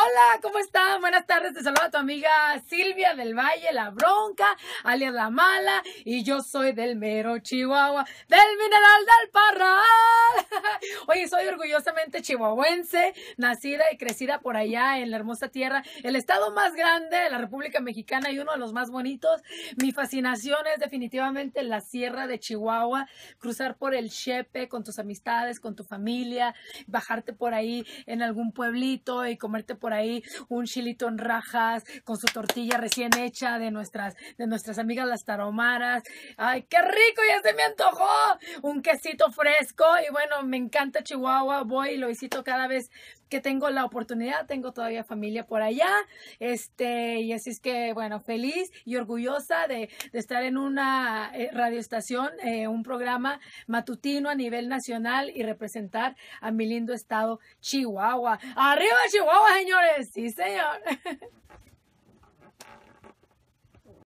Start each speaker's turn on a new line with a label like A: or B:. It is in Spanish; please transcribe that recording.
A: Hola, ¿cómo están? Buenas tardes, te a tu amiga Silvia del Valle, la bronca, alias la mala, y yo soy del mero Chihuahua, del mineral del Parra soy, orgullosamente chihuahuense, nacida y crecida por allá en la hermosa tierra, el estado más grande de la República Mexicana y uno de los más bonitos. Mi fascinación es definitivamente la sierra de Chihuahua, cruzar por el Chepe con tus amistades, con tu familia, bajarte por ahí en algún pueblito y comerte por ahí un chilito en rajas con su tortilla recién hecha de nuestras, de nuestras amigas las taromaras. ¡Ay, qué rico! Ya se me antojo un quesito fresco y bueno, me encanta Chihuahua, voy y lo visito cada vez que tengo la oportunidad, tengo todavía familia por allá, este, y así es que bueno, feliz y orgullosa de, estar en una eh, radioestación, estación eh, un programa matutino a nivel nacional y representar a mi lindo estado Chihuahua. ¡Arriba Chihuahua,
B: señores! Sí, señor.